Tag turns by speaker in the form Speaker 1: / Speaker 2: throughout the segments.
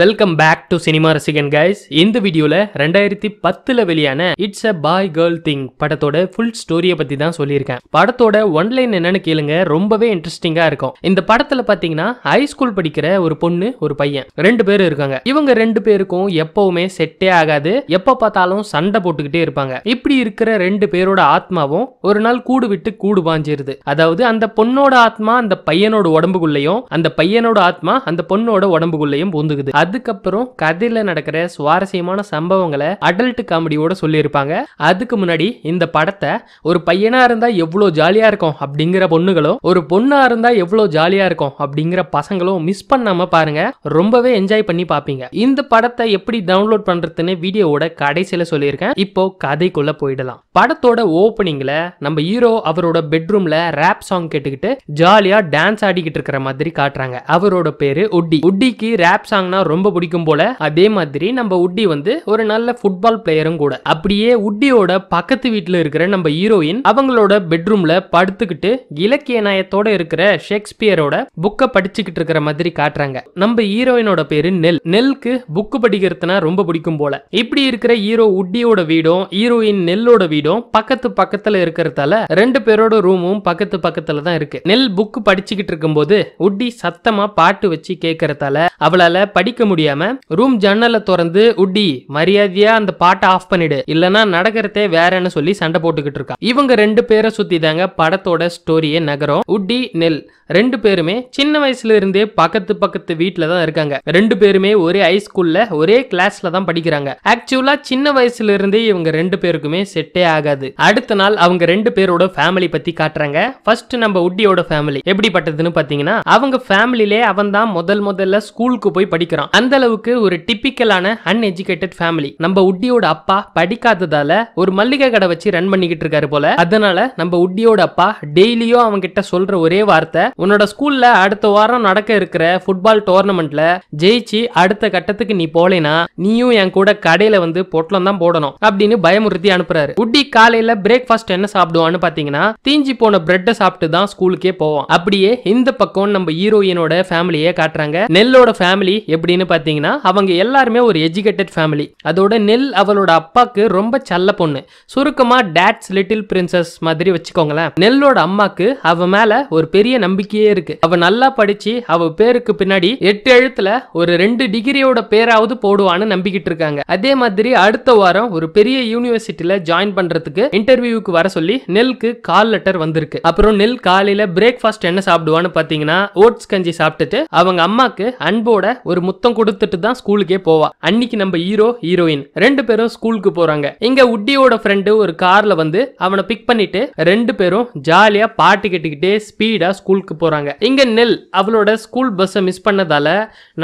Speaker 1: welcome back to cinema ரசிகன் guys இந்த வீடியோவில் ரெண்டாயிரத்தி பத்தில் வெளியான it's a boy girl thing படத்தோட ஃபுல் ஸ்டோரியை பற்றி தான் சொல்லியிருக்கேன் படத்தோட ஒன்லைன் என்னென்னு கேளுங்க ரொம்பவே இன்ட்ரெஸ்டிங்காக இருக்கும் இந்த படத்தில் பார்த்தீங்கன்னா ஹை ஸ்கூல் படிக்கிற ஒரு பொண்ணு ஒரு பையன் ரெண்டு பேரும் இருக்காங்க இவங்க ரெண்டு பேருக்கும் எப்பவுமே செட்டே ஆகாது எப்போ பார்த்தாலும் சண்டை போட்டுக்கிட்டே இருப்பாங்க இப்படி இருக்கிற ரெண்டு பேரோட ஆத்மாவும் ஒரு நாள் கூடு விட்டு கூடு பாஞ்சிருது அதாவது அந்த பொண்ணோட ஆத்மா அந்த பையனோட உடம்புக்குள்ளேயும் அந்த பையனோட ஆத்மா அந்த பொண்ணோட உடம்புக்குள்ளேயும் பூந்துக்குது அதுக்கப்புறம் கதையில நடக்கிற சுவாரஸ்யமான சம்பவங்களை அடல்ட் காமெடியோட சொல்லியிருப்பாங்க அதுக்கு முன்னாடி இந்த படத்தை ஒரு பையனா இருந்தா எவ்வளோ ஜாலியா இருக்கும் அப்படிங்கிற பொண்ணுகளும் ஒரு பொண்ணா இருந்தா எவ்வளோ ஜாலியா இருக்கும் அப்படிங்கிற பசங்களும் மிஸ் பண்ணாம பாருங்க ரொம்பவே என்ஜாய் பண்ணி பார்ப்பீங்க இந்த படத்தை எப்படி டவுன்லோட் பண்றதுன்னு வீடியோவோட கடைசியில சொல்லியிருக்கேன் இப்போ கதைக்குள்ள போயிடலாம் படத்தோட ஓபனிங்ல நம்ம ஹீரோ அவரோட பெட்ரூம்ல ரேப் சாங் கேட்டுக்கிட்டு ஜாலியா டான்ஸ் ஆடிக்கிட்டு இருக்கிற மாதிரி காட்டுறாங்க அவரோட பேரு உட்டி உட்டிக்கு ரேப் சாங்னா ரொம்ப பிடிக்கும் போல அதே மாதிரி நம்ம உட்டி வந்து ஒரு நல்ல ஃபுட்பால் பிளேயரும் கூட அப்படியே உட்டியோட பக்கத்து வீட்டில் இருக்கிற நம்ம ஹீரோயின் அவங்களோட பெட்ரூம்ல படுத்துக்கிட்டு இலக்கிய நயத்தோட இருக்கிற ஷேக்ஸ்பியரோட புக்கை படிச்சுக்கிட்டு இருக்கிற மாதிரி காட்டுறாங்க நம்ம ஹீரோயினோட பேரு நெல் நெல்க்கு புக்கு படிக்கிறதுனா ரொம்ப பிடிக்கும் போல இப்படி இருக்கிற ஹீரோ உட்டியோட வீடும் ஹீரோயின் நெல்லோட வீடும் பக்கத்து பக்கத்துல இருக்கிறதால ரெண்டு பேரோட ரூமும் பக்கத்து பக்கத்துல தான் இருக்கு நெல் புக்கு படிச்சுக்கிட்டு இருக்கும்போது உட்டி சத்தமா பாட்டு வச்சு கேட்கறதால அவளால படி படிக்க முடியாம ரூம் ஜன்னலை திறந்து உட்டி மரியாதையா அந்த பாட்டை ஆஃப் பண்ணிடு இல்லனா நடக்கிறதே வேறன்னு சொல்லி சண்டை போட்டுக்கிட்டு இருக்கா இவங்க ரெண்டு பேரை சுத்தி தாங்க படத்தோட ஸ்டோரியே நகரம் உட்டி நெல் ரெண்டு பேருமே சின்ன வயசுல இருந்தே பக்கத்து பக்கத்து வீட்டுல தான் இருக்காங்க ரெண்டு பேருமே ஒரே ஹைஸ்கூல்ல ஒரே கிளாஸ்ல தான் படிக்கிறாங்க ஆக்சுவலா சின்ன வயசுல இருந்தே இவங்க ரெண்டு பேருக்குமே செட்டே ஆகாது அடுத்த நாள் அவங்க ரெண்டு பேரோட ஃபேமிலி பத்தி காட்டுறாங்க ஃபர்ஸ்ட் நம்ம உட்டியோட ஃபேமிலி எப்படிப்பட்டதுன்னு பாத்தீங்கன்னா அவங்க ஃபேமிலிலே அவன் தான் முதல் முதல்ல ஸ்கூலுக்கு போய் படிக்கிறான் இருக்கிறான் அந்த அளவுக்கு ஒரு டிப்பிக்கலான அன்எஜுகேட்டட் ஃபேமிலி நம்ம உட்டியோட அப்பா படிக்காததால ஒரு மல்லிகை கடை வச்சு ரன் பண்ணிக்கிட்டு இருக்காரு போல அதனால நம்ம உட்டியோட அப்பா டெய்லியும் அவங்க கிட்ட சொல்ற ஒரே வார்த்தை உன்னோட ஸ்கூல்ல அடுத்த வாரம் நடக்க இருக்கிற ஃபுட்பால் டோர்னமெண்ட்ல ஜெயிச்சு அடுத்த கட்டத்துக்கு நீ போலேனா நீயும் என் கூட கடையில வந்து பொட்டலம் தான் போடணும் அப்படின்னு பயமுறுத்தி அனுப்புறாரு உட்டி காலையில பிரேக்ஃபாஸ்ட் என்ன சாப்பிடுவான்னு பாத்தீங்கன்னா தீஞ்சி போன பிரெட்டை சாப்பிட்டு தான் ஸ்கூலுக்கே போவோம் அப்படியே இந்த பக்கம் நம்ம ஹீரோயினோட ஃபேமிலியே காட்டுறாங்க நெல்லோட ஃபேமிலி எப்படி அப்படின்னு பார்த்தீங்கன்னா அவங்க எல்லாருமே ஒரு எஜுகேட்டட் ஃபேமிலி அதோட நெல் அவளோட அப்பாக்கு ரொம்ப செல்ல பொண்ணு சுருக்கமா டேட்ஸ் லிட்டில் பிரின்சஸ் மாதிரி வச்சுக்கோங்களேன் நெல்லோட அம்மாக்கு அவ மேல ஒரு பெரிய நம்பிக்கையே இருக்கு அவ நல்லா படிச்சு அவ பேருக்கு பின்னாடி எட்டு எழுத்துல ஒரு ரெண்டு டிகிரியோட பேராவது போடுவான்னு நம்பிக்கிட்டு இருக்காங்க அதே மாதிரி அடுத்த வாரம் ஒரு பெரிய யூனிவர்சிட்டியில ஜாயின் பண்றதுக்கு இன்டர்வியூக்கு வர சொல்லி நெல்க்கு கால் லெட்டர் வந்திருக்கு அப்புறம் நெல் காலையில பிரேக்ஃபாஸ்ட் என்ன சாப்பிடுவான்னு பாத்தீங்கன்னா ஓட்ஸ் கஞ்சி சாப்பிட்டுட்டு அவங்க அம்மாக்கு அன்போட ஒரு முத்த முத்தம் கொடுத்துட்டு தான் ஸ்கூலுக்கே போவா அன்னைக்கு நம்ம ஹீரோ ஹீரோயின் ரெண்டு பேரும் ஸ்கூலுக்கு போறாங்க இங்க உட்டியோட ஃப்ரெண்டு ஒரு கார்ல வந்து அவனை பிக் பண்ணிட்டு ரெண்டு பேரும் ஜாலியா பாட்டு கேட்டுக்கிட்டே ஸ்பீடா ஸ்கூலுக்கு போறாங்க இங்க நெல் அவளோட ஸ்கூல் பஸ்ஸை மிஸ் பண்ணதால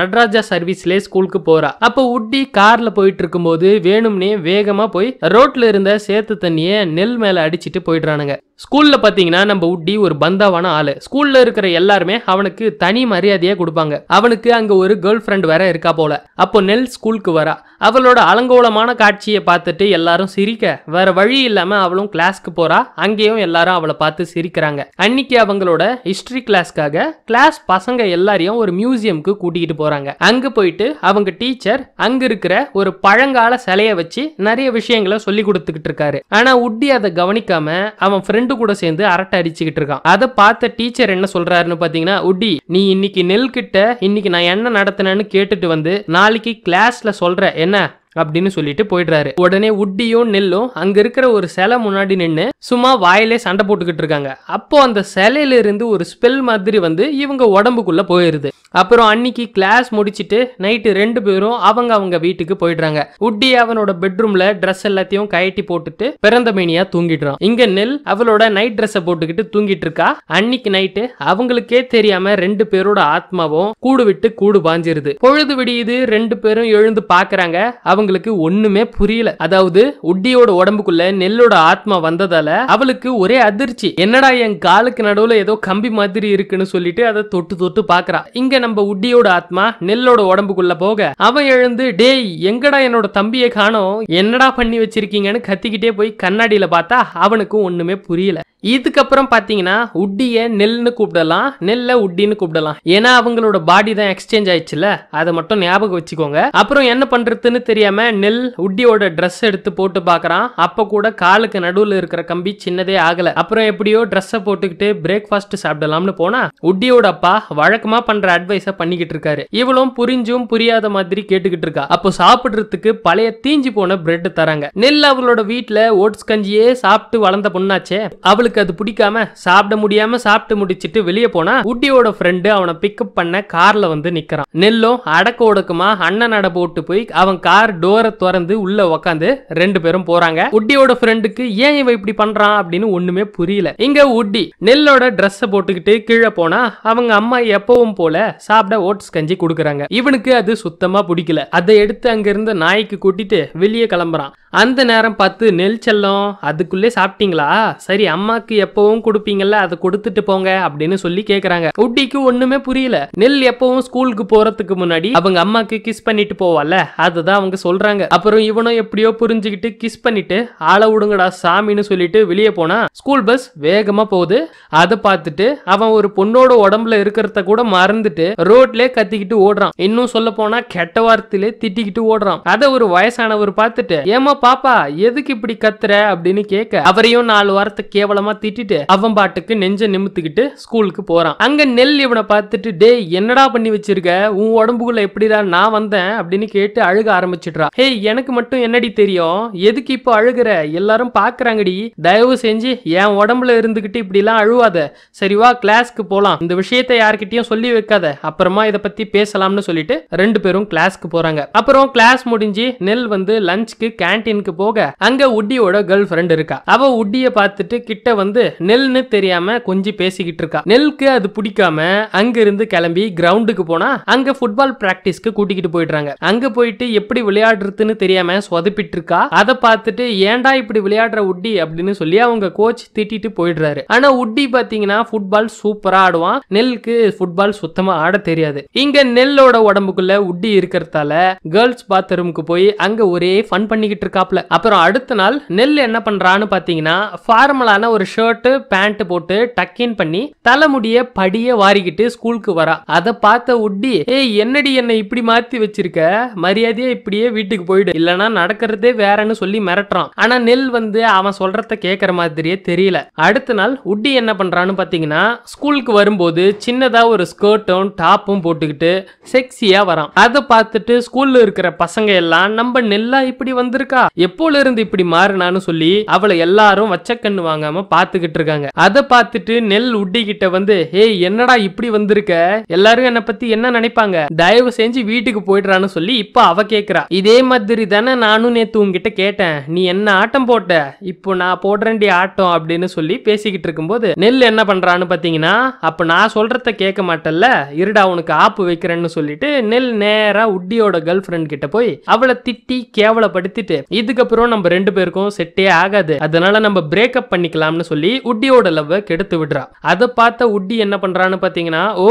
Speaker 1: நடராஜா சர்வீஸ்லேயே ஸ்கூலுக்கு போறா அப்போ உட்டி கார்ல போயிட்டு இருக்கும்போது வேணும்னே வேகமா போய் ரோட்ல இருந்த சேத்து தண்ணியை நெல் மேல அடிச்சிட்டு போயிடுறானுங்க ஸ்கூலில் பார்த்தீங்கன்னா நம்ம உட்டி ஒரு பந்தாவான ஆள் ஸ்கூலில் இருக்கிற எல்லாருமே அவனுக்கு தனி மரியாதையை கொடுப்பாங்க அவனுக்கு அங்கே ஒரு கேர்ள் ஃப்ரெண்ட் வேற இருக்கா போல அப்போ நெல் ஸ்கூலுக்கு வரா அவளோட அலங்கோலமான காட்சியை பார்த்துட்டு எல்லாரும் சிரிக்க வேற வழி இல்லாமல் அவளும் கிளாஸ்க்கு போறா அங்கேயும் எல்லாரும் அவளை பார்த்து சிரிக்கிறாங்க அன்னைக்கு அவங்களோட ஹிஸ்ட்ரி கிளாஸ்க்காக கிளாஸ் பசங்க எல்லாரையும் ஒரு மியூசியம்க்கு கூட்டிகிட்டு போறாங்க அங்கே போயிட்டு அவங்க டீச்சர் அங்க இருக்கிற ஒரு பழங்கால சிலையை வச்சு நிறைய விஷயங்களை சொல்லி கொடுத்துக்கிட்டு இருக்காரு ஆனா உட்டி அதை கவனிக்காம அவன் ஃப்ரெண்ட் ஃப்ரெண்டு கூட சேர்ந்து அரட்டை அடிச்சுக்கிட்டு இருக்கான் அதை பார்த்த டீச்சர் என்ன சொல்றாருன்னு பாத்தீங்கன்னா உடி நீ இன்னைக்கு நெல் கிட்ட இன்னைக்கு நான் என்ன நடத்தினேன்னு கேட்டுட்டு வந்து நாளைக்கு கிளாஸ்ல சொல்ற என்ன அப்படின்னு சொல்லிட்டு போயிடுறாரு உடனே உட்டியும் நெல்லும் அங்க இருக்கிற ஒரு சிலை முன்னாடி நின்று சும்மா வாயிலே சண்டை போட்டுக்கிட்டு இருக்காங்க அப்போ அந்த சிலையில இருந்து ஒரு ஸ்பெல் மாதிரி வந்து இவங்க உடம்புக்குள்ள போயிருது அப்புறம் அன்னைக்கு கிளாஸ் முடிச்சுட்டு நைட்டு ரெண்டு பேரும் அவங்க அவங்க வீட்டுக்கு போயிடுறாங்க உட்டி அவனோட பெட்ரூம்ல ட்ரெஸ் எல்லாத்தையும் கயட்டி போட்டுட்டு பிறந்த மேனியா தூங்கிடுறான் இங்க நெல் அவளோட நைட் ட்ரெஸ் போட்டுக்கிட்டு தூங்கிட்டு இருக்கா அன்னைக்கு நைட்டு அவங்களுக்கே தெரியாம ரெண்டு பேரோட ஆத்மாவும் கூடு விட்டு கூடு பாஞ்சிருது பொழுது விடியுது ரெண்டு பேரும் எழுந்து பாக்குறாங்க அவங்க அவங்களுக்கு ஒண்ணுமே புரியல அதாவது உட்டியோட உடம்புக்குள்ள நெல்லோட ஆத்மா வந்ததால அவளுக்கு ஒரே அதிர்ச்சி என்னடா என் காலுக்கு நடுவுல ஏதோ கம்பி மாதிரி இருக்குன்னு சொல்லிட்டு அதை தொட்டு தொட்டு பாக்குறா இங்க நம்ம உட்டியோட ஆத்மா நெல்லோட உடம்புக்குள்ள போக அவன் எழுந்து டேய் எங்கடா என்னோட தம்பியை காணோம் என்னடா பண்ணி வச்சிருக்கீங்கன்னு கத்திக்கிட்டே போய் கண்ணாடியில பார்த்தா அவனுக்கும் ஒண்ணுமே புரியல இதுக்கப்புறம் பார்த்தீங்கன்னா உட்டியை நெல்னு கூப்பிடலாம் நெல்ல உட்டின்னு கூப்பிடலாம் ஏன்னா அவங்களோட பாடி தான் எக்ஸ்சேஞ்ச் ஆயிடுச்சுல அதை மட்டும் ஞாபகம் வச்சுக்கோங்க அப்புறம் என்ன பண்றதுன்னு தெரியாம நெல் உட்டியோட ட்ரெஸ் எடுத்து போட்டு பாக்குறான் அப்போ கூட காலுக்கு நடுவில் இருக்கிற கம்பி சின்னதே ஆகல அப்புறம் எப்படியோ ட்ரெஸ்ஸை போட்டுக்கிட்டு பிரேக்ஃபாஸ்ட் சாப்பிடலாம்னு போனா உட்டியோட அப்பா வழக்கமா பண்ற அட்வைஸை பண்ணிக்கிட்டு இருக்காரு இவளும் புரிஞ்சும் புரியாத மாதிரி கேட்டுக்கிட்டு இருக்கா அப்போ சாப்பிடுறதுக்கு பழைய தீஞ்சு போன பிரெட் தராங்க நெல் அவளோட வீட்டுல ஓட்ஸ் கஞ்சியே சாப்பிட்டு வளர்ந்த பொண்ணாச்சே அவளுக்கு அவளுக்கு அது பிடிக்காம சாப்பிட முடியாம சாப்பிட்டு முடிச்சிட்டு வெளியே போனா உட்டியோட ஃப்ரெண்டு அவனை பிக்கப் பண்ண கார்ல வந்து நிக்கிறான் நெல்லும் அடக்க ஒடுக்கமா அண்ணன் நட போட்டு போய் அவன் கார் டோரை திறந்து உள்ள உக்காந்து ரெண்டு பேரும் போறாங்க உட்டியோட ஃப்ரெண்டுக்கு ஏன் இவன் இப்படி பண்றான் அப்படின்னு ஒண்ணுமே புரியல இங்க உட்டி நெல்லோட ட்ரெஸ் போட்டுக்கிட்டு கீழே போனா அவங்க அம்மா எப்பவும் போல சாப்பிட ஓட்ஸ் கஞ்சி கொடுக்குறாங்க இவனுக்கு அது சுத்தமா பிடிக்கல அதை எடுத்து அங்க நாய்க்கு கூட்டிட்டு வெளியே கிளம்புறான் அந்த நேரம் பார்த்து நெல் செல்லம் அதுக்குள்ளே சாப்பிட்டீங்களா சரி அம்மா அம்மாக்கு எப்பவும் கொடுப்பீங்கல்ல அதை கொடுத்துட்டு போங்க அப்படின்னு சொல்லி கேக்குறாங்க உட்டிக்கு ஒண்ணுமே புரியல நெல் எப்பவும் ஸ்கூலுக்கு போறதுக்கு முன்னாடி அவங்க அம்மாக்கு கிஸ் பண்ணிட்டு போவால அதுதான் அவங்க சொல்றாங்க அப்புறம் இவனும் எப்படியோ புரிஞ்சுக்கிட்டு கிஸ் பண்ணிட்டு ஆள விடுங்கடா சாமின்னு சொல்லிட்டு வெளியே போனா ஸ்கூல் பஸ் வேகமா போகுது அதை பார்த்துட்டு அவன் ஒரு பொண்ணோட உடம்புல இருக்கிறத கூட மறந்துட்டு ரோட்ல கத்திக்கிட்டு ஓடுறான் இன்னும் சொல்ல போனா கெட்ட வார்த்தையில திட்டிக்கிட்டு ஓடுறான் அதை ஒரு வயசானவர் பார்த்துட்டு ஏமா பாப்பா எதுக்கு இப்படி கத்துற அப்படின்னு கேட்க அவரையும் நாலு வாரத்தை கேவலமா பயங்கரமா திட்டிட்டு அவன் பாட்டுக்கு நெஞ்ச நிமித்துக்கிட்டு ஸ்கூலுக்கு போறான் அங்க நெல் இவனை பார்த்துட்டு டே என்னடா பண்ணி வச்சிருக்க உன் உடம்புக்குள்ள எப்படிடா நான் வந்தேன் அப்படின்னு கேட்டு அழுக ஆரம்பிச்சிடுறா ஹே எனக்கு மட்டும் என்னடி தெரியும் எதுக்கு இப்போ அழுகிற எல்லாரும் பாக்குறாங்கடி தயவு செஞ்சு என் உடம்புல இருந்துகிட்டு இப்படி எல்லாம் அழுவாத சரிவா கிளாஸ்க்கு போலாம் இந்த விஷயத்த யார்கிட்டயும் சொல்லி வைக்காத அப்புறமா இதை பத்தி பேசலாம்னு சொல்லிட்டு ரெண்டு பேரும் கிளாஸ்க்கு போறாங்க அப்புறம் கிளாஸ் முடிஞ்சு நெல் வந்து லஞ்சுக்கு கேன்டீனுக்கு போக அங்க உட்டியோட கேர்ள் ஃப்ரெண்ட் இருக்கா அவ உட்டிய பார்த்துட்டு கிட்ட வந்து நெல்னு தெரியாம கொஞ்சம் பேசிக்கிட்டு இருக்கா நெல்க்கு அது பிடிக்காம அங்க இருந்து கிளம்பி கிரவுண்டுக்கு போனா அங்க ஃபுட்பால் பிராக்டிஸ்க்கு கூட்டிக்கிட்டு போயிடுறாங்க அங்க போயிட்டு எப்படி விளையாடுறதுன்னு தெரியாம சொதப்பிட்டு இருக்கா அதை பார்த்துட்டு ஏன்டா இப்படி விளையாடுற உட்டி அப்படின்னு சொல்லி அவங்க கோச் திட்டிட்டு போயிடுறாரு ஆனா உட்டி பாத்தீங்கன்னா ஃபுட்பால் சூப்பரா ஆடுவான் நெல்லுக்கு ஃபுட்பால் சுத்தமா ஆட தெரியாது இங்க நெல்லோட உடம்புக்குள்ள உட்டி இருக்கிறதால கேர்ள்ஸ் பாத்ரூமுக்கு போய் அங்க ஒரே ஃபன் பண்ணிக்கிட்டு இருக்காப்ல அப்புறம் அடுத்த நாள் நெல் என்ன பண்றான்னு பாத்தீங்கன்னா ஃபார்மலான ஒரு ஷர்ட்டு பேண்ட் போட்டு டக்கின் பண்ணி தலைமுடிய படிய வாரிக்கிட்டு ஸ்கூலுக்கு வரா அதை பார்த்த உட்டி ஏய் என்னடி என்னை இப்படி மாத்தி வச்சிருக்க மரியாதையா இப்படியே வீட்டுக்கு போயிடு இல்லனா நடக்கிறதே வேறன்னு சொல்லி மிரட்டுறான் ஆனா நெல் வந்து அவன் சொல்றத கேக்குற மாதிரியே தெரியல அடுத்த நாள் உட்டி என்ன பண்றான்னு பாத்தீங்கன்னா ஸ்கூலுக்கு வரும்போது சின்னதா ஒரு ஸ்கர்ட்டும் டாப்பும் போட்டுக்கிட்டு செக்ஸியா வரான் அதை பார்த்துட்டு ஸ்கூல்ல இருக்கிற பசங்க எல்லாம் நம்ம நெல்லா இப்படி வந்திருக்கா எப்போல இருந்து இப்படி மாறினான்னு சொல்லி அவளை எல்லாரும் கண்ணு வாங்காம பாத்துக்கிட்டு இருக்காங்க அதை பார்த்துட்டு நெல் உட்டி கிட்ட வந்து ஏய் என்னடா இப்படி வந்திருக்க எல்லாரும் என்ன பத்தி என்ன நினைப்பாங்க தயவு செஞ்சு வீட்டுக்கு போயிடுறான்னு சொல்லி இப்போ அவ கேக்குறா இதே மாதிரி தானே நானும் நேத்து உங்ககிட்ட கேட்டேன் நீ என்ன ஆட்டம் போட்ட இப்போ நான் போடுறேன்டி ஆட்டம் அப்படின்னு சொல்லி பேசிக்கிட்டு இருக்கும்போது நெல் என்ன பண்றான்னு பார்த்தீங்கன்னா அப்ப நான் சொல்றத கேட்க மாட்டேல்ல இருடா உனக்கு ஆப்பு வைக்கிறேன்னு சொல்லிட்டு நெல் நேரா உட்டியோட கேர்ள் ஃப்ரெண்ட் கிட்ட போய் அவளை திட்டி கேவலப்படுத்திட்டு இதுக்கப்புறம் நம்ம ரெண்டு பேருக்கும் செட்டே ஆகாது அதனால நம்ம பிரேக்கப் பண்ணிக்கலாம்னு சொல்லி உட்டியோட லவ்வை கெடுத்து விடுறா அதை பார்த்த உட்டி என்ன பண்றான்னு பாத்தீங்கன்னா ஓ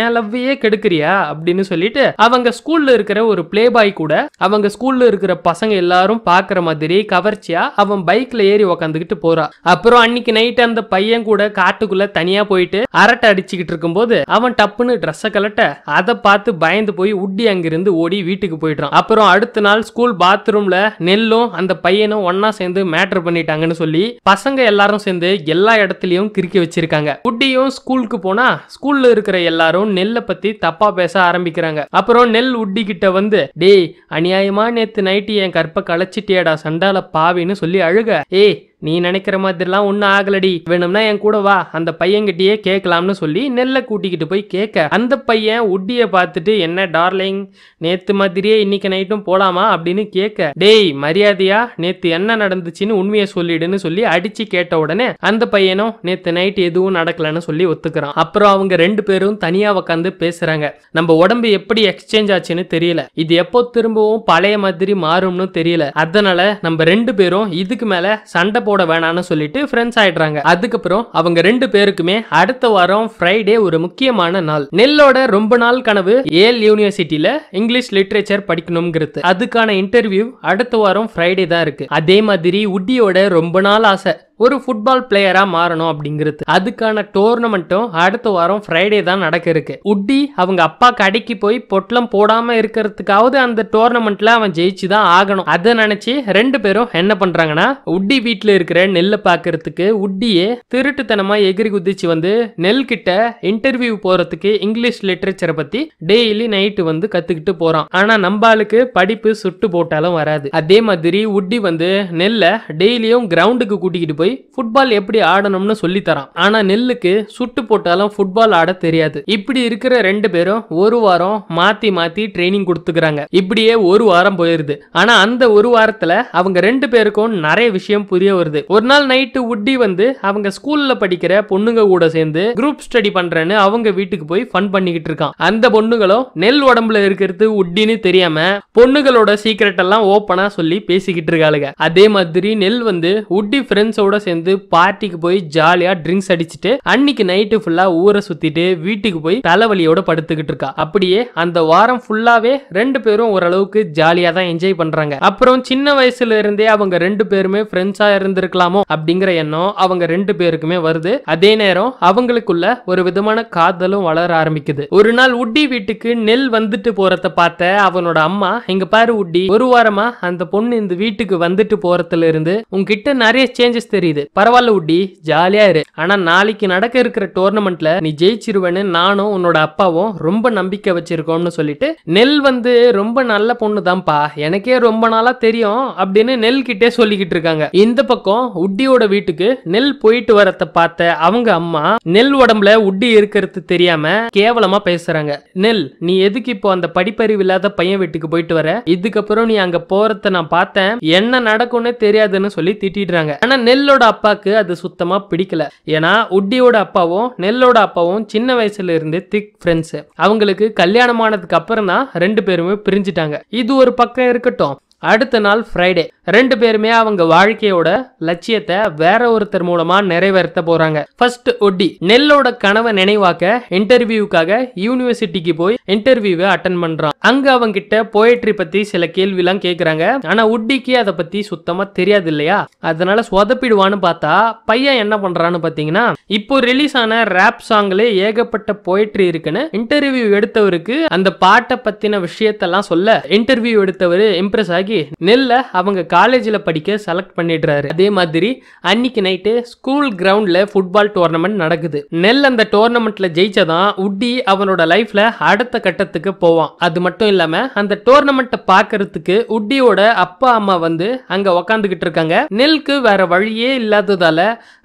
Speaker 1: என் லவ்வையே கெடுக்கிறியா அப்படின்னு சொல்லிட்டு அவங்க ஸ்கூல்ல இருக்கிற ஒரு பிளே பாய் கூட அவங்க ஸ்கூல்ல இருக்கிற பசங்க எல்லாரும் பாக்குற மாதிரி கவர்ச்சியா அவன் பைக்ல ஏறி உக்காந்துகிட்டு போறா அப்புறம் அன்னைக்கு நைட் அந்த பையன் கூட காட்டுக்குள்ள தனியா போயிட்டு அரட்டை அடிச்சுக்கிட்டு இருக்கும்போது அவன் டப்புன்னு ட்ரெஸ்ஸை கலட்ட அதை பார்த்து பயந்து போய் உட்டி அங்கிருந்து ஓடி வீட்டுக்கு போயிடுறான் அப்புறம் அடுத்த நாள் ஸ்கூல் பாத்ரூம்ல நெல்லும் அந்த பையனும் ஒன்னா சேர்ந்து மேட்டர் பண்ணிட்டாங்கன்னு சொல்லி பசங்க எல்லாரும் சேர்ந்து இருந்து எல்லா இடத்துலயும் கிறுக்கி வச்சிருக்காங்க உட்டியும் ஸ்கூலுக்கு போனா ஸ்கூல்ல இருக்கிற எல்லாரும் நெல்லை பத்தி தப்பா பேச ஆரம்பிக்கிறாங்க அப்புறம் நெல் உட்டி கிட்ட வந்து டேய் அநியாயமா நேத்து நைட்டு என் கற்பை களைச்சிட்டியாடா சண்டால பாவின்னு சொல்லி அழுக ஏய் நீ நினைக்கிற மாதிரிலாம் ஒன்றும் ஆகலடி வேணும்னா என் கூட வா அந்த பையன்கிட்டயே கேட்கலாம்னு சொல்லி நெல்லை கூட்டிக்கிட்டு போய் கேட்க அந்த பையன் உட்டியை பார்த்துட்டு என்ன டார்லிங் நேத்து மாதிரியே இன்னைக்கு நைட்டும் போலாமா அப்படின்னு கேட்க டேய் மரியாதையா நேத்து என்ன நடந்துச்சுன்னு உண்மையை சொல்லிடுன்னு சொல்லி அடிச்சு கேட்ட உடனே அந்த பையனும் நேத்து நைட் எதுவும் நடக்கலன்னு சொல்லி ஒத்துக்கிறான் அப்புறம் அவங்க ரெண்டு பேரும் தனியா உக்காந்து பேசுறாங்க நம்ம உடம்பு எப்படி எக்ஸ்சேஞ்ச் ஆச்சுன்னு தெரியல இது எப்போ திரும்பவும் பழைய மாதிரி மாறும்னு தெரியல அதனால நம்ம ரெண்டு பேரும் இதுக்கு மேல சண்டை போட வேணாம்னு சொல்லிட்டு ஃப்ரெண்ட்ஸ் ஆயிடுறாங்க அதுக்கப்புறம் அவங்க ரெண்டு பேருக்குமே அடுத்த வாரம் ஃப்ரைடே ஒரு முக்கியமான நாள் நெல்லோட ரொம்ப நாள் கனவு ஏல் யூனிவர்சிட்டியில இங்கிலீஷ் லிட்ரேச்சர் படிக்கணுங்கிறது அதுக்கான இன்டர்வியூ அடுத்த வாரம் ஃப்ரைடே தான் இருக்கு அதே மாதிரி உட்டியோட ரொம்ப நாள் ஆசை ஒரு ஃபுட்பால் பிளேயராக மாறணும் அப்படிங்கிறது அதுக்கான டோர்னமெண்ட்டும் அடுத்த வாரம் ஃப்ரைடே தான் நடக்க இருக்கு உட்டி அவங்க அப்பா கடைக்கு போய் பொட்டலம் போடாம இருக்கிறதுக்காவது அந்த டோர்னமெண்ட்ல அவன் ஜெயிச்சு தான் ஆகணும் அதை நினைச்சு ரெண்டு பேரும் என்ன பண்றாங்கன்னா உட்டி வீட்டில் இருக்கிற நெல்லை பார்க்கறதுக்கு உட்டியே திருட்டுத்தனமா எகிரி குதிச்சு வந்து நெல் கிட்ட இன்டர்வியூ போறதுக்கு இங்கிலீஷ் லிட்ரேச்சரை பத்தி டெய்லி நைட்டு வந்து கத்துக்கிட்டு போறான் ஆனா நம்ம ஆளுக்கு படிப்பு சுட்டு போட்டாலும் வராது அதே மாதிரி உட்டி வந்து நெல்லை டெய்லியும் கிரவுண்டுக்கு கூட்டிகிட்டு போய் போய் ஃபுட்பால் எப்படி ஆடணும்னு சொல்லி தரான் ஆனா நெல்லுக்கு சுட்டு போட்டாலும் ஃபுட்பால் ஆட தெரியாது இப்படி இருக்கிற ரெண்டு பேரும் ஒரு வாரம் மாத்தி மாத்தி ட்ரைனிங் கொடுத்துக்கிறாங்க இப்படியே ஒரு வாரம் போயிருது ஆனா அந்த ஒரு வாரத்துல அவங்க ரெண்டு பேருக்கும் நிறைய விஷயம் புரிய வருது ஒரு நாள் நைட்டு உட்டி வந்து அவங்க ஸ்கூல்ல படிக்கிற பொண்ணுங்க கூட சேர்ந்து குரூப் ஸ்டடி பண்றேன்னு அவங்க வீட்டுக்கு போய் ஃபன் பண்ணிக்கிட்டு இருக்கான் அந்த பொண்ணுங்களும் நெல் உடம்புல இருக்கிறது உட்டின்னு தெரியாம பொண்ணுங்களோட சீக்ரெட் எல்லாம் ஓப்பனா சொல்லி பேசிக்கிட்டு இருக்காளுங்க அதே மாதிரி நெல் வந்து உட்டி ஃப்ரெண்ட்ஸோட கூட சேர்ந்து பார்ட்டிக்கு போய் ஜாலியா ட்ரிங்க்ஸ் அடிச்சுட்டு அன்னைக்கு நைட்டு ஃபுல்லா ஊரை சுத்திட்டு வீட்டுக்கு போய் தலைவலியோட படுத்துக்கிட்டு இருக்கா அப்படியே அந்த வாரம் ஃபுல்லாவே ரெண்டு பேரும் ஓரளவுக்கு ஜாலியா தான் என்ஜாய் பண்றாங்க அப்புறம் சின்ன வயசுல இருந்தே அவங்க ரெண்டு பேருமே ஃப்ரெண்ட்ஸா இருந்திருக்கலாமோ அப்படிங்கிற எண்ணம் அவங்க ரெண்டு பேருக்குமே வருது அதே நேரம் அவங்களுக்குள்ள ஒரு விதமான காதலும் வளர ஆரம்பிக்குது ஒரு நாள் உட்டி வீட்டுக்கு நெல் வந்துட்டு போறத பார்த்த அவனோட அம்மா இங்க பாரு உட்டி ஒரு வாரமா அந்த பொண்ணு இந்த வீட்டுக்கு வந்துட்டு போறதுல இருந்து உங்ககிட்ட நிறைய சேஞ்சஸ் தெரியும் புரியுது பரவாயில்ல உட்டி ஜாலியா இரு ஆனா நாளைக்கு நடக்க இருக்கிற டோர்னமெண்ட்ல நீ ஜெயிச்சிருவேன்னு நானும் உன்னோட அப்பாவும் ரொம்ப நம்பிக்கை வச்சிருக்கோம்னு சொல்லிட்டு நெல் வந்து ரொம்ப நல்ல பொண்ணுதான்ப்பா எனக்கே ரொம்ப நாளா தெரியும் அப்படின்னு நெல் கிட்டே சொல்லிக்கிட்டு இருக்காங்க இந்த பக்கம் உட்டியோட வீட்டுக்கு நெல் போயிட்டு வரத பார்த்த அவங்க அம்மா நெல் உடம்புல உட்டி இருக்கிறது தெரியாம கேவலமா பேசுறாங்க நெல் நீ எதுக்கு இப்போ அந்த படிப்பறிவு இல்லாத பையன் வீட்டுக்கு போயிட்டு வர இதுக்கப்புறம் நீ அங்க போறத நான் பார்த்தேன் என்ன நடக்கும்னே தெரியாதுன்னு சொல்லி திட்டாங்க ஆனா நெல் நெல்லோட அப்பாவுக்கு அது சுத்தமாக பிடிக்கல ஏன்னா உட்டியோட அப்பாவும் நெல்லோட அப்பாவும் சின்ன வயசுல இருந்து திக் ஃப்ரெண்ட்ஸு அவங்களுக்கு கல்யாணமானதுக்கு அப்புறம் தான் ரெண்டு பேருமே பிரிஞ்சுட்டாங்க இது ஒரு பக்கம் இருக்கட்டும் அடுத்த நாள் ஃப்ரைடே ரெண்டு பேருமே அவங்க வாழ்க்கையோட லட்சியத்தை வேற ஒருத்தர் மூலமா நிறைவேற்ற போறாங்க ஃபர்ஸ்ட் ஒட்டி நெல்லோட கனவை நினைவாக்க இன்டர்வியூக்காக யூனிவர்சிட்டிக்கு போய் இன்டர்வியூவை அட்டன் பண்றான் அங்க அவங்க கிட்ட போயட்ரி பத்தி சில கேள்வி எல்லாம் கேக்குறாங்க ஆனா உட்டிக்கு அதை பத்தி சுத்தமா தெரியாது இல்லையா அதனால சொதப்பிடுவான்னு பார்த்தா பையன் என்ன பண்றான்னு பாத்தீங்கன்னா இப்போ ரிலீஸ் ஆன ரேப் சாங்ல ஏகப்பட்ட போயட்ரி இருக்குன்னு இன்டர்வியூ எடுத்தவருக்கு அந்த பாட்டை பத்தின விஷயத்தெல்லாம் சொல்ல இன்டர்வியூ எடுத்தவர் இம்ப்ரெஸ் ஆகி ஆகி நெல்லை அவங்க காலேஜில் படிக்க செலக்ட் பண்ணிடுறாரு அதே மாதிரி அன்னைக்கு நைட்டு ஸ்கூல் கிரவுண்டில் ஃபுட்பால் டோர்னமெண்ட் நடக்குது நெல் அந்த டோர்னமெண்ட்டில் ஜெயிச்சதான் உட்டி அவனோட லைஃப்பில் அடுத்த கட்டத்துக்கு போவான் அது மட்டும் இல்லாமல் அந்த டோர்னமெண்ட்டை பார்க்கறதுக்கு உட்டியோட அப்பா அம்மா வந்து அங்கே உக்காந்துக்கிட்டு இருக்காங்க நெல்க்கு வேற வழியே இல்லாததால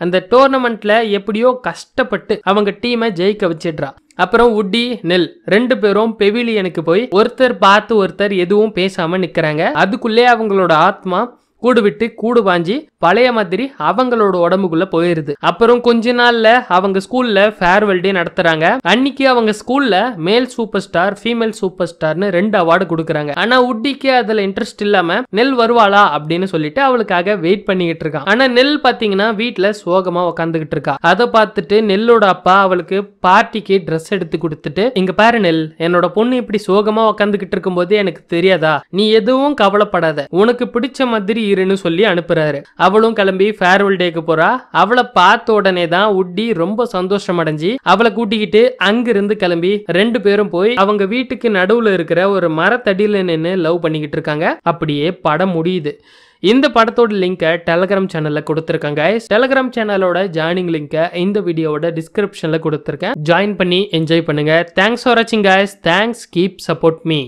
Speaker 1: அந்த டோர்னமெண்ட்ல எப்படியோ கஷ்டப்பட்டு அவங்க டீமை ஜெயிக்க வச்சிடுறான் அப்புறம் உட்டி நெல் ரெண்டு பேரும் பெவிலியனுக்கு போய் ஒருத்தர் பார்த்து ஒருத்தர் எதுவும் பேசாம நிக்கிறாங்க அதுக்குள்ளே அவங்களோட ஆத்மா கூடு விட்டு கூடு வாஞ்சி பழைய மாதிரி அவங்களோட உடம்புக்குள்ள போயிருது அப்புறம் கொஞ்ச நாள்ல அவங்க ஸ்கூல்ல ஃபேர்வெல் டே நடத்துறாங்க அன்னைக்கு அவங்க ஸ்கூல்ல மேல் சூப்பர் ஸ்டார் ஃபீமேல் சூப்பர் ஸ்டார்னு ரெண்டு அவார்டு கொடுக்குறாங்க ஆனா உட்டிக்கு அதுல இன்ட்ரெஸ்ட் இல்லாம நெல் வருவாளா அப்படின்னு சொல்லிட்டு அவளுக்காக வெயிட் பண்ணிக்கிட்டு இருக்கான் ஆனா நெல் பாத்தீங்கன்னா வீட்டுல சோகமா உக்காந்துகிட்டு இருக்கா அதை பார்த்துட்டு நெல்லோட அப்பா அவளுக்கு பார்ட்டிக்கு ட்ரெஸ் எடுத்து கொடுத்துட்டு இங்க பாரு நெல் என்னோட பொண்ணு இப்படி சோகமா உட்காந்துக்கிட்டு இருக்கும்போது எனக்கு தெரியாதா நீ எதுவும் கவலைப்படாத உனக்கு பிடிச்ச மாதிரி குளிருன்னு சொல்லி அனுப்புறாரு அவளும் கிளம்பி ஃபேர்வெல் டேக்கு போறா அவளை பார்த்த உடனே தான் உட்டி ரொம்ப சந்தோஷம் அடைஞ்சு அவளை கூட்டிக்கிட்டு அங்கிருந்து கிளம்பி ரெண்டு பேரும் போய் அவங்க வீட்டுக்கு நடுவுல இருக்கிற ஒரு மரத்தடியில நின்று லவ் பண்ணிக்கிட்டு இருக்காங்க அப்படியே படம் முடியுது இந்த படத்தோட லிங்கை டெலகிராம் சேனலில் கொடுத்துருக்காங்க கைஸ் டெலகிராம் சேனலோட ஜாயினிங் லிங்கை இந்த வீடியோவோட டிஸ்கிரிப்ஷனில் கொடுத்துருக்கேன் ஜாயின் பண்ணி என்ஜாய் பண்ணுங்க தேங்க்ஸ் ஃபார் வாட்சிங் guys thanks keep support me